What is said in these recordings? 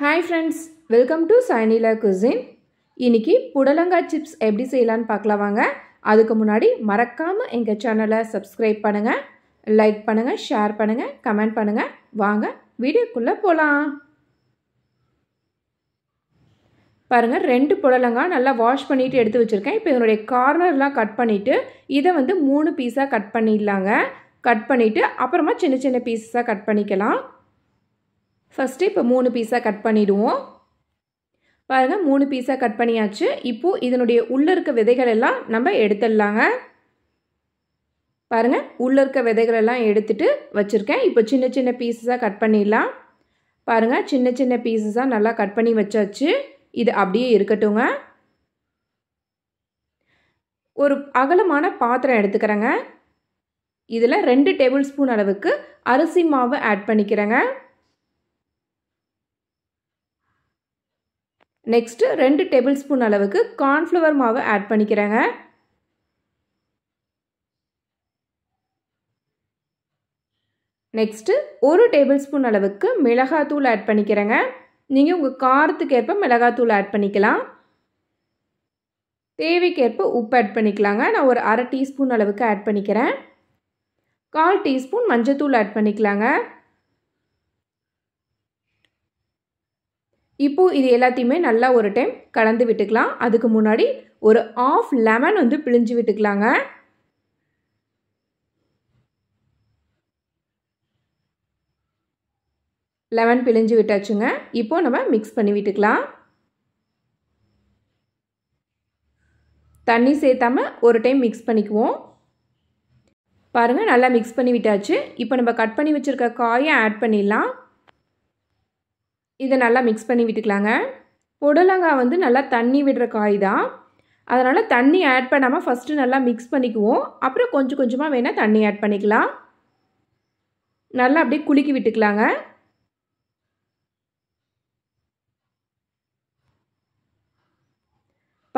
hi friends welcome to Sainila cuisine இன்றைக்கி புடலங்காய் chips எப்படி செய்யலான்னு பார்க்கலாம் வாங்க அதுக்கு முன்னாடி மறக்காமல் எங்கள் சேனலை சப்ஸ்கிரைப் பண்ணுங்கள் லைக் பண்ணுங்கள் ஷேர் பண்ணுங்கள் கமெண்ட் பண்ணுங்கள் வாங்க வீடியோக்குள்ளே போகலாம் பாருங்கள் ரெண்டு புடலங்காய் நல்லா வாஷ் பண்ணிவிட்டு எடுத்து வச்சுருக்கேன் இப்போ என்னுடைய கார்னர்லாம் கட் பண்ணிவிட்டு இதை வந்து மூணு பீஸாக கட் பண்ணிடலாங்க கட் பண்ணிவிட்டு அப்புறமா சின்ன சின்ன பீஸஸாக கட் பண்ணிக்கலாம் ஃபஸ்ட்டு இப்போ மூணு பீஸாக கட் பண்ணிவிடுவோம் பாருங்கள் மூணு பீஸாக கட் பண்ணியாச்சு இப்போது இதனுடைய உள்ளே இருக்க விதைகள் எல்லாம் நம்ம எடுத்துடலாங்க பாருங்கள் உள்ளே இருக்க விதைகள் எல்லாம் எடுத்துகிட்டு வச்சுருக்கேன் இப்போ சின்ன சின்ன பீஸஸாக கட் பண்ணிடலாம் பாருங்கள் சின்ன சின்ன பீஸஸாக நல்லா கட் பண்ணி வச்சாச்சு இது அப்படியே இருக்கட்டுங்க ஒரு அகலமான பாத்திரம் எடுத்துக்கிறேங்க இதில் ரெண்டு டேபிள் ஸ்பூன் அளவுக்கு அரிசி மாவு ஆட் பண்ணிக்கிறேங்க நெக்ஸ்ட்டு ரெண்டு டேபிள் ஸ்பூன் அளவுக்கு கார்ன்ஃப்ளவர் மாவு ஆட் பண்ணிக்கிறேங்க நெக்ஸ்ட்டு ஒரு டேபிள் ஸ்பூன் அளவுக்கு மிளகாத்தூள் ஆட் பண்ணிக்கிறேங்க நீங்கள் உங்கள் காரத்துக்கு ஏற்ப மிளகாத்தூள் ஆட் பண்ணிக்கலாம் தேவைக்கேற்ப உப்பு ஆட் பண்ணிக்கலாங்க நான் ஒரு அரை டீஸ்பூன் அளவுக்கு ஆட் பண்ணிக்கிறேன் கால் டீஸ்பூன் மஞ்சத்தூள் ஆட் பண்ணிக்கலாங்க இப்போது இது எல்லாத்தையுமே நல்லா ஒரு டைம் கலந்து விட்டுக்கலாம் அதுக்கு முன்னாடி ஒரு ஆஃப் லெமன் வந்து பிழிஞ்சு விட்டுக்கலாங்க லெமன் பிழிஞ்சு விட்டாச்சுங்க இப்போது நம்ம மிக்ஸ் பண்ணி விட்டுக்கலாம் தண்ணி சேர்த்தாமல் ஒரு டைம் மிக்ஸ் பண்ணிக்குவோம் பாருங்கள் நல்லா மிக்ஸ் பண்ணி விட்டாச்சு இப்போ நம்ம கட் பண்ணி வச்சுருக்க காயை ஆட் பண்ணிடலாம் இதை நல்லா மிக்ஸ் பண்ணி விட்டுக்கலாங்க புடலங்காய் வந்து நல்லா தண்ணி விடுற காய் தான் அதனால் தண்ணி ஆட் பண்ணாமல் ஃபஸ்ட்டு நல்லா மிக்ஸ் பண்ணிக்குவோம் அப்புறம் கொஞ்சம் கொஞ்சமாக வேணால் தண்ணி ஆட் பண்ணிக்கலாம் நல்லா அப்படியே குலுக்கி விட்டுக்கலாங்க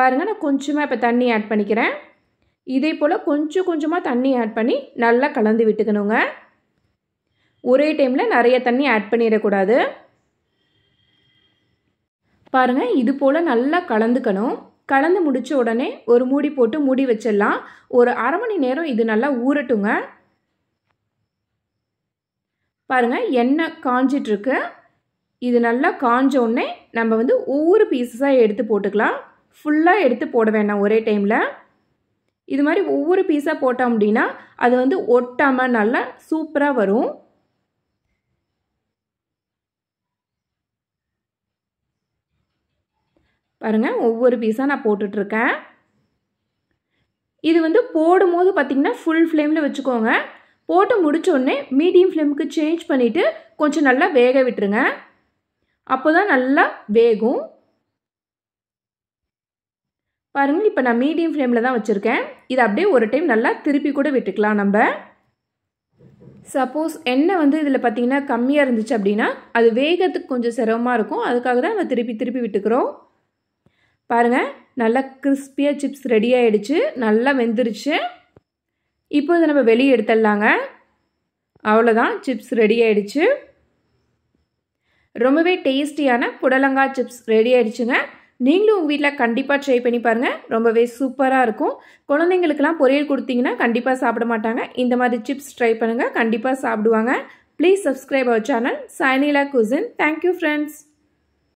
பாருங்கள் நான் கொஞ்சமாக இப்போ தண்ணி ஆட் பண்ணிக்கிறேன் இதே போல் கொஞ்சம் கொஞ்சமாக தண்ணி ஆட் பண்ணி நல்லா கலந்து விட்டுக்கணுங்க ஒரே டைமில் நிறைய தண்ணி ஆட் பண்ணிடக்கூடாது பாருங்கள் இது போல் நல்லா கலந்துக்கணும் கலந்து முடித்த உடனே ஒரு மூடி போட்டு மூடி வச்சிடலாம் ஒரு அரை மணி நேரம் இது நல்லா ஊறட்டுங்க பாருங்கள் எண்ணெய் காஞ்சிட்ருக்கு இது நல்லா காஞ்சோடனே நம்ம வந்து ஒவ்வொரு பீஸஸாக எடுத்து போட்டுக்கலாம் ஃபுல்லாக எடுத்து போட வேண்டாம் ஒரே டைமில் இது மாதிரி ஒவ்வொரு பீஸாக போட்டோம் அப்படின்னா அது வந்து ஒட்டாமல் நல்லா சூப்பராக வரும் பாருங்கள் ஒவ்வொரு பீஸாக நான் போட்டுட்ருக்கேன் இது வந்து போடும் போது பார்த்திங்கன்னா ஃபுல் ஃப்ளேமில் வச்சுக்கோங்க போட்டு முடித்தோடனே மீடியம் ஃப்ளேமுக்கு சேஞ்ச் பண்ணிவிட்டு கொஞ்சம் நல்லா வேக விட்டுருங்க அப்போ தான் நல்லா வேகும் பாருங்கள் இப்போ நான் மீடியம் ஃப்ளேமில் தான் வச்சுருக்கேன் இது அப்படியே ஒரு டைம் நல்லா திருப்பி கூட விட்டுக்கலாம் நம்ம சப்போஸ் எண்ணெய் வந்து இதில் பார்த்திங்கன்னா கம்மியாக இருந்துச்சு அப்படின்னா அது வேகத்துக்கு கொஞ்சம் சிரமமாக இருக்கும் அதுக்காக தான் நம்ம திருப்பி திருப்பி விட்டுக்கிறோம் பாருங்கள் நல்லா கிறிஸ்பியாக சிப்ஸ் ரெடி ஆகிடுச்சு நல்லா வெந்துருச்சு இப்போது நம்ம வெளியே எடுத்துடலாங்க அவ்வளோதான் சிப்ஸ் ரெடி ஆகிடுச்சு ரொம்பவே டேஸ்டியான புடலங்காய் சிப்ஸ் ரெடி ஆகிடுச்சுங்க நீங்களும் உங்கள் வீட்டில் கண்டிப்பாக ட்ரை பண்ணி பாருங்கள் ரொம்பவே சூப்பராக இருக்கும் குழந்தைங்களுக்கெல்லாம் பொரியல் கொடுத்தீங்கன்னா கண்டிப்பாக சாப்பிட மாட்டாங்க இந்த மாதிரி சிப்ஸ் ட்ரை பண்ணுங்கள் கண்டிப்பாக சாப்பிடுவாங்க ப்ளீஸ் சப்ஸ்கிரைப் அவர் channel Sainila cuisine thank you friends